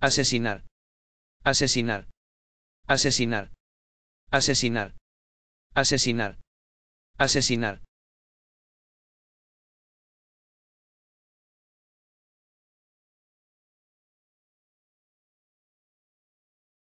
Asesinar. Asesinar. Asesinar. Asesinar. Asesinar. Asesinar.